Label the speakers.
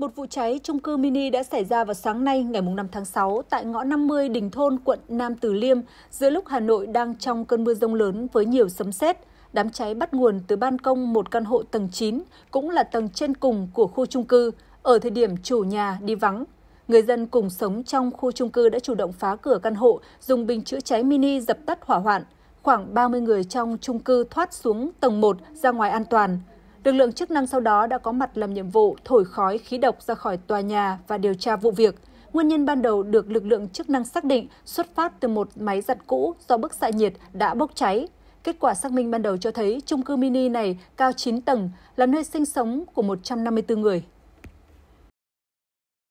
Speaker 1: Một vụ cháy trung cư mini đã xảy ra vào sáng nay ngày 5 tháng 6 tại ngõ 50 Đình Thôn, quận Nam Từ Liêm, giữa lúc Hà Nội đang trong cơn mưa rông lớn với nhiều sấm sét. Đám cháy bắt nguồn từ ban công một căn hộ tầng 9, cũng là tầng trên cùng của khu trung cư, ở thời điểm chủ nhà đi vắng. Người dân cùng sống trong khu trung cư đã chủ động phá cửa căn hộ, dùng bình chữa cháy mini dập tắt hỏa hoạn. Khoảng 30 người trong trung cư thoát xuống tầng 1 ra ngoài an toàn. Lực lượng chức năng sau đó đã có mặt làm nhiệm vụ thổi khói khí độc ra khỏi tòa nhà và điều tra vụ việc. Nguyên nhân ban đầu được lực lượng chức năng xác định xuất phát từ một máy giặt cũ do bức xạ nhiệt đã bốc cháy. Kết quả xác minh ban đầu cho thấy chung cư mini này cao 9 tầng là nơi sinh sống của 154 người.